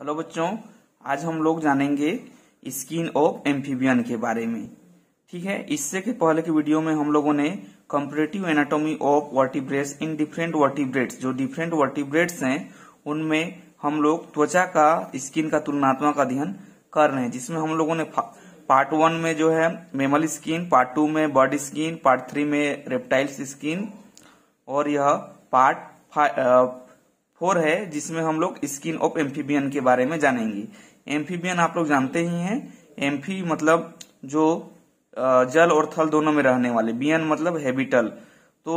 hello बच्चों आज हम लोग जानेंगे स्किन ऑफ एम्फीबियन के बारे में ठीक है इससे के पहले के वीडियो में हम लोगों ने comparative anatomy of vertebrates in different vertebrates जो डिफरेंट वर्टिब्रेट्स हैं उनमें हम लोग त्वचा का स्किन का तुलनात्मक अध्ययन कर रहे हैं जिसमें हम लोगों ने पार्ट वन में जो है मेमल स्किन पार्ट टू में बर्ड स्किन पार्ट थ्री में रेप्टाइल्स स्किन और यह पार्ट फोर है जिसमें हम लोग स्किन ऑफ एम्फीबियन के बारे में जानेंगे एम्फीबियन आप लोग जानते ही हैं एम्फी मतलब जो जल और थल दोनों में रहने वाले बियन मतलब हैबिटल तो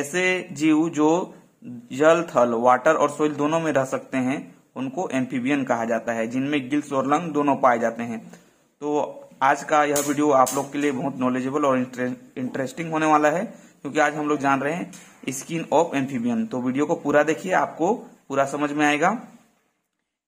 ऐसे जीव जो जल थल वाटर और सोइल दोनों में रह सकते हैं उनको एम्फीबियन कहा जाता है जिनमें गिल्स और लंग दोनों पाए जाते हैं तो आज का यह वीडियो आप लोग के लिए बहुत नॉलेजेबल और इंटरेस्टिंग होने वाला है क्योंकि आज हम लोग जान रहे हैं स्किन ऑफ एम्फीबियन तो वीडियो को पूरा देखिए आपको पूरा समझ में आएगा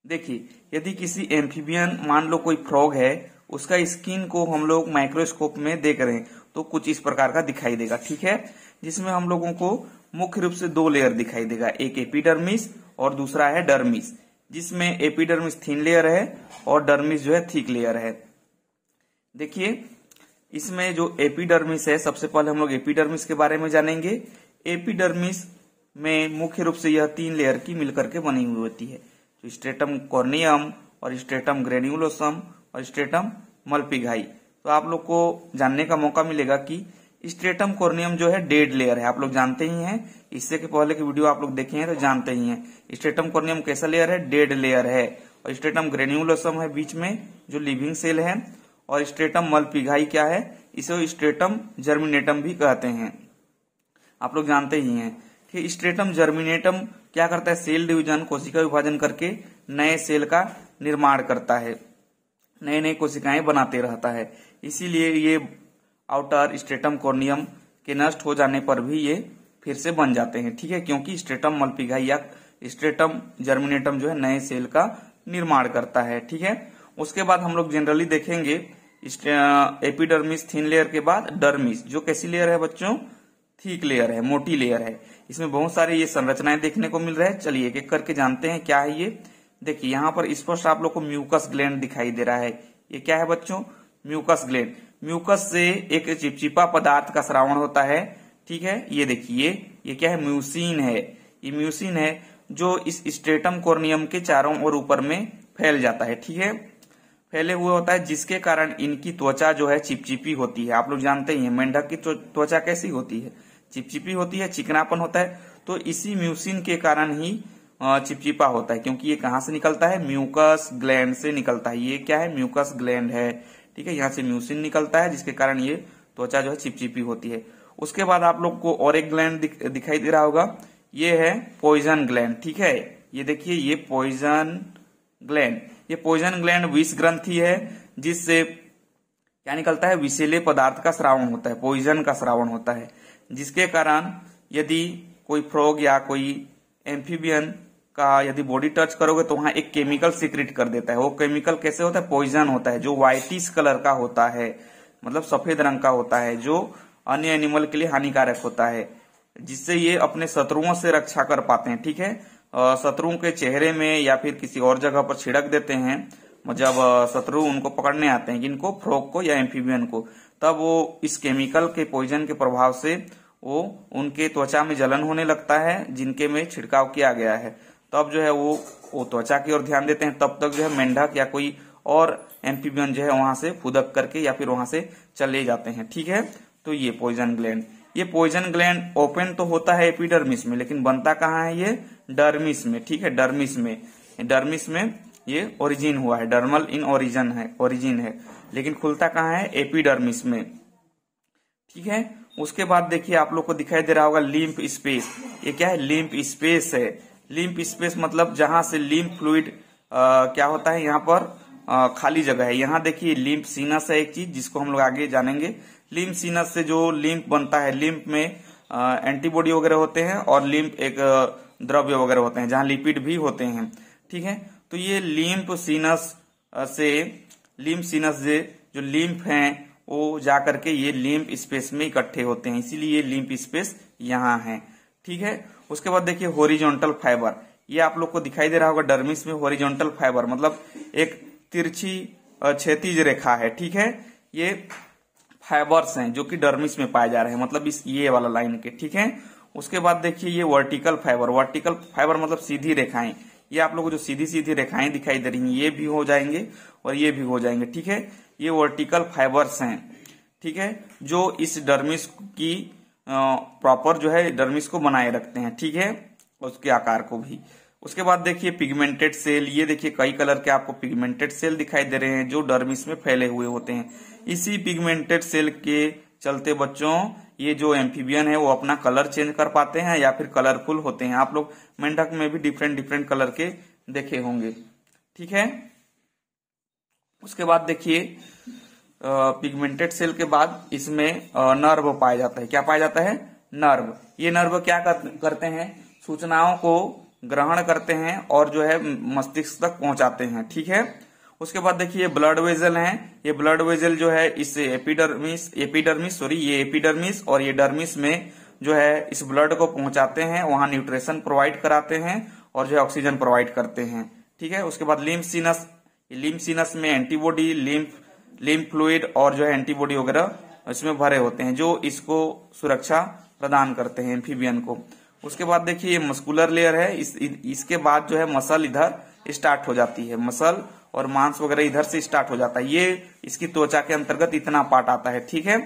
देखिए यदि किसी एम्फीबियन मान लो कोई फ्रॉग है उसका स्किन को हम लोग माइक्रोस्कोप में देख रहे हैं तो कुछ इस प्रकार का दिखाई देगा ठीक है जिसमें हम लोगों को मुख्य रूप से दो लेयर दिखाई देगा एक एपीडर्मिस और दूसरा है डर्मिस जिसमें एपीडर्मिस थीन लेयर है और डर्मिस जो है थीक लेयर है देखिए इसमें जो एपीडर्मिस है सबसे पहले हम लोग एपीडर्मिस के बारे में जानेंगे एपिडर्मिस में मुख्य रूप से यह तीन लेयर की मिलकर के बनी हुई होती है तो स्ट्रेटम कॉर्नियम और स्ट्रेटम ग्रेन्यूलोसम और स्ट्रेटम मल्पिघाई तो आप लोग को जानने का मौका मिलेगा कि स्ट्रेटम कॉर्नियम जो है डेड लेयर है आप लोग जानते ही हैं इससे के पहले की वीडियो आप लोग देखे हैं तो जानते ही हैं स्ट्रेटम कॉर्नियम कैसा लेयर है डेड लेयर है और स्ट्रेटम ग्रेन्यूलोसम है बीच में जो लिविंग सेल है और स्ट्रेटम मलपिघाई क्या है इसे स्ट्रेटम जर्मिनेटम भी कहते हैं आप लोग जानते ही हैं कि स्ट्रेटम जर्मिनेटम क्या करता है सेल डिवीजन कोशिका विभाजन करके नए सेल का निर्माण करता है नए नए कोशिकाएं बनाते रहता है इसीलिए ये आउटर स्ट्रेटम कोर्नियम के नष्ट हो जाने पर भी ये फिर से बन जाते हैं ठीक है क्योंकि स्ट्रेटम मल्पिघा या स्ट्रेटम जर्मिनेटम जो है नए सेल का निर्माण करता है ठीक है उसके बाद हम लोग जनरली देखेंगे एपिडर्मिस थिन लेयर के बाद डर्मिस जो कैसी लेयर है बच्चों थीक लेयर है मोटी लेयर है इसमें बहुत सारी ये संरचनाएं देखने को मिल रहा है चलिए एक एक करके जानते हैं क्या है ये देखिए यहाँ पर स्पष्ट आप लोग को म्यूकस ग्लैंड दिखाई दे रहा है ये क्या है बच्चों म्यूकस ग्लैंड म्यूकस से एक चिपचिपा पदार्थ का श्रावण होता है ठीक है ये देखिए ये क्या है म्यूसिन है ये म्यूसिन है जो इस स्टेटम कोर्नियम के चारों ओर ऊपर में फैल जाता है ठीक है फैले हुए होता है जिसके कारण इनकी त्वचा जो है चिपचिपी होती है आप लोग जानते ही हैं मेंढक की त्वचा कैसी होती है चिपचिपी होती है चिकनापन होता है तो इसी म्यूसिन के कारण ही चिपचिपा होता है क्योंकि ये कहां से निकलता है म्यूकस ग्लैंड से निकलता है ये क्या है म्यूकस ग्लैंड है ठीक है यहाँ से म्यूसिन निकलता है जिसके कारण ये त्वचा जो है चिपचिपी होती है उसके बाद आप लोग को और एक ग्लैंड दिखाई दे रहा होगा ये है पॉइजन ग्लैंड ठीक है ये देखिए ये पॉइजन ग्लैंड ये पोइजन ग्लैंड विष ग्रंथि है जिससे क्या निकलता है विषेले पदार्थ का श्रावण होता है पोइजन का श्रावण होता है जिसके कारण यदि कोई फ्रॉग या कोई एम्फीबियन का यदि बॉडी टच करोगे तो वहां एक केमिकल सिक्रिट कर देता है वो केमिकल कैसे होता है पॉइजन होता है जो व्हाइटिश कलर का होता है मतलब सफेद रंग का होता है जो अन्य एनिमल के लिए हानिकारक होता है जिससे ये अपने शत्रुओं से रक्षा कर पाते हैं ठीक है शत्रुओं के चेहरे में या फिर किसी और जगह पर छिड़क देते हैं जब शत्रु उनको पकड़ने आते हैं जिनको फ्रोक को या एम्फीबियन को तब वो इस केमिकल के पॉइजन के प्रभाव से वो उनके त्वचा में जलन होने लगता है जिनके में छिड़काव किया गया है तब जो है वो वो त्वचा की ओर ध्यान देते हैं तब तक जो है मेंढक या कोई और एम्फीबियन जो है वहां से फुदक करके या फिर वहां से चले जाते हैं ठीक है तो ये पॉइजन ग्लैंड ये पोइजन ग्लैंड ओपन तो होता है एपिडर्मिस में लेकिन बनता कहाँ है ये डर्मिस में ठीक है डर्मिस में डर्मिस में ये ओरिजिन हुआ है डर्मल इन ओरिजिन है ओरिजिन है लेकिन खुलता कहाँ है एपिडर्मिस में ठीक है उसके बाद देखिए आप लोग को दिखाई दे रहा होगा लिम्फ स्पेस ये क्या है लिम्फ स्पेस है लिम्फ स्पेस मतलब जहां से लिम्फ फ्लूड क्या होता है यहाँ पर आ, खाली जगह है यहाँ देखिए लिम्फ सीनस है एक चीज जिसको हम लोग आगे जानेंगे लिम्फ सीनस से जो लिम्फ बनता है लिम्फ में एंटीबॉडी वगैरह होते हैं और लिम्फ एक द्रव्य वगैरह होते हैं जहां लिपिड भी होते हैं ठीक है तो ये लिम्फ सीनस से लिम्फ सीनस से जो लिम्फ हैं वो जाकर के ये लिम्फ स्पेस में इकट्ठे होते हैं इसीलिए लिम्फ स्पेस यहाँ है ठीक है उसके बाद देखिए होरिजोनटल फाइबर ये आप लोग को दिखाई दे रहा होगा डर्मिस में होरिजोनटल फाइबर मतलब एक तिरछी क्षतिज रेखा है ठीक है ये फाइबर्स हैं जो कि डर्मिस में पाए जा रहे हैं मतलब इस ये वाला लाइन के ठीक है उसके बाद देखिए ये वर्टिकल फाइबर वर्टिकल फाइबर मतलब सीधी रेखाएं ये आप लोगों को जो सीधी सीधी रेखाएं दिखाई दे रही हैं ये भी हो जाएंगे और ये भी हो जाएंगे ठीक है ये वर्टिकल फाइबर्स हैं ठीक है जो इस डर्मिस की प्रॉपर जो है डर्मिस को बनाए रखते हैं ठीक है उसके आकार को भी उसके बाद देखिए पिगमेंटेड सेल ये देखिए कई कलर के आपको पिगमेंटेड सेल दिखाई दे रहे हैं जो डर्मिस में फैले हुए होते हैं इसी पिगमेंटेड सेल के चलते बच्चों ये जो एम्फीबियन है वो अपना कलर चेंज कर पाते हैं या फिर कलरफुल होते हैं आप लोग मेंढक में भी डिफरेंट डिफरेंट कलर के देखे होंगे ठीक है उसके बाद देखिए पिगमेंटेड सेल के बाद इसमें नर्व पाया जाता है क्या पाया जाता है नर्व ये नर्व क्या करते हैं सूचनाओं को ग्रहण करते हैं और जो है मस्तिष्क तक पहुंचाते हैं ठीक है उसके बाद देखिए ब्लड वेजल है ये ब्लड वेजल जो है इससे एपिडर्मिस एपिडर्मिस सॉरी ये एपिडर्मिस और ये डर्मिस में जो है इस ब्लड को पहुंचाते हैं वहां न्यूट्रिशन प्रोवाइड कराते हैं और जो है ऑक्सीजन प्रोवाइड करते हैं ठीक है उसके बाद लिम्फ सीनस लिम्फ सीनस में एंटीबॉडी लिम्फ लिम्फ फ्लूड और जो है एंटीबॉडी वगैरह इसमें भरे होते हैं जो इसको सुरक्षा प्रदान करते हैं एम्फीबियन को उसके बाद देखिए ये मस्कुलर लेयर है इस, इसके बाद जो है मसल इधर स्टार्ट हो जाती है मसल और मांस वगैरह इधर से स्टार्ट हो जाता है ये इसकी त्वचा के अंतर्गत इतना पार्ट आता है ठीक है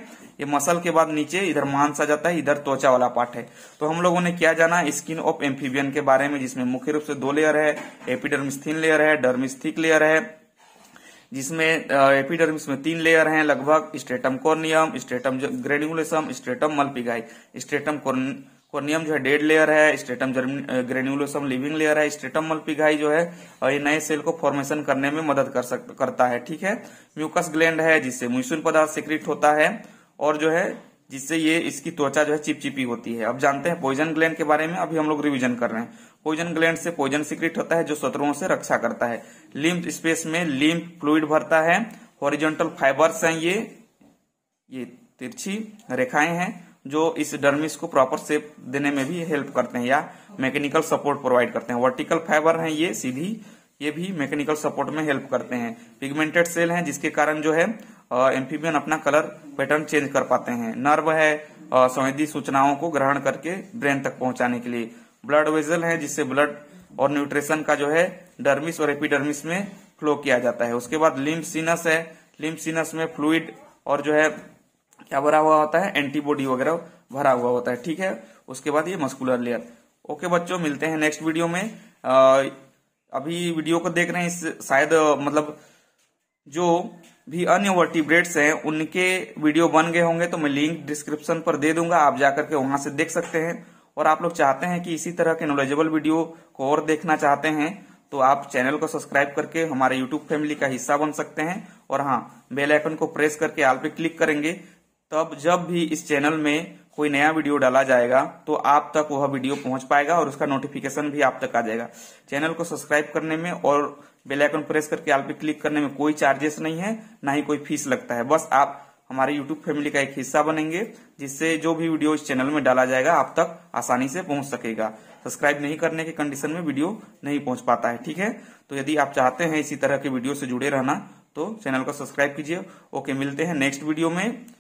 ये मसल के बाद नीचे इधर मांस आ जाता है इधर त्वचा वाला पार्ट है तो हम लोगों ने क्या जाना स्किन ऑफ एम्फीबियन के बारे में जिसमें मुख्य रूप से दो लेयर है एपिडर्मिस लेयर है डर्मिस्थिक लेयर है जिसमें एपिडर्मिस में तीन लेयर हैं लगभग stratum corneum stratum granulosum stratum malpighii stratum corneum corneum जो है डेड लेयर है स्टेटम ग्रेन्यूलोसम लिविंग लेयर है स्टेटम मल्पिघाई जो है और ये नए सेल को फॉर्मेशन करने में मदद कर सक, करता है ठीक है म्यूकस ग्लैंड है जिससे मुइसुन पदार्थ सिक्रिट होता है और जो है जिससे ये इसकी त्वचा जो है चिपचिपी होती है अब जानते हैं पॉइजन ग्लैंड के बारे में अभी हम लोग रिविजन कर रहे हैं पॉइजन ग्लैंड से पॉइजन सिक्रिट होता है जो शत्रुओं से रक्षा करता है लिम्फ स्पेस में लिम्फ फ्लूड भरता है हॉरिजेंटल फाइबर्स हैं ये ये तिरछी रेखाएं हैं जो इस डर्मिस को प्रॉपर शेप देने में भी हेल्प करते हैं या मैकेनिकल सपोर्ट प्रोवाइड करते हैं वर्टिकल फाइबर हैं ये सीधी ये भी मैकेनिकल सपोर्ट में हेल्प करते हैं पिगमेंटेड सेल हैं जिसके कारण जो है एम्फीबियन अपना कलर पैटर्न चेंज कर पाते हैं नर्व है संवेदी सूचनाओं को ग्रहण करके ब्रेन तक पहुंचाने के लिए ब्लड वेजल है जिससे ब्लड और न्यूट्रिशन का जो है डर्मिस और एपिडर्मिस में फ्लो किया जाता है उसके बाद लिम्फ सीनस है लिम्फ सीनस में फ्लूड और जो है क्या भरा हुआ होता है एंटीबॉडी वगैरह भरा हुआ होता है ठीक है उसके बाद ये मस्कुलर लेयर ओके बच्चों मिलते हैं नेक्स्ट वीडियो में आ, अभी वीडियो को देख रहे हैं इस शायद मतलब जो भी अन्य वर्टिब्रेट्स हैं उनके वीडियो बन गए होंगे तो मैं लिंक डिस्क्रिप्शन पर दे दूंगा आप जाकर के वहां से देख सकते हैं और आप लोग चाहते हैं कि इसी तरह के नॉलेजेबल वीडियो को और देखना चाहते हैं तो आप चैनल को सब्सक्राइब करके हमारे यूट्यूब फैमिली का हिस्सा बन सकते हैं और हाँ बेलाइकन को प्रेस करके आल पे क्लिक करेंगे तब तो जब भी इस चैनल में कोई नया वीडियो डाला जाएगा तो आप तक वह वीडियो पहुंच पाएगा और उसका नोटिफिकेशन भी आप तक आ जाएगा चैनल को सब्सक्राइब करने में और बेल आइकन प्रेस करके आल पे क्लिक करने में कोई चार्जेस नहीं है ना ही कोई फीस लगता है बस आप हमारे यूट्यूब फैमिली का एक हिस्सा बनेंगे जिससे जो भी वीडियो इस चैनल में डाला जाएगा आप तक आसानी से पहुंच सकेगा सब्सक्राइब नहीं करने के कंडीशन में वीडियो नहीं पहुंच पाता है ठीक है तो यदि आप चाहते हैं इसी तरह के वीडियो से जुड़े रहना तो चैनल को सब्सक्राइब कीजिए ओके मिलते हैं नेक्स्ट वीडियो में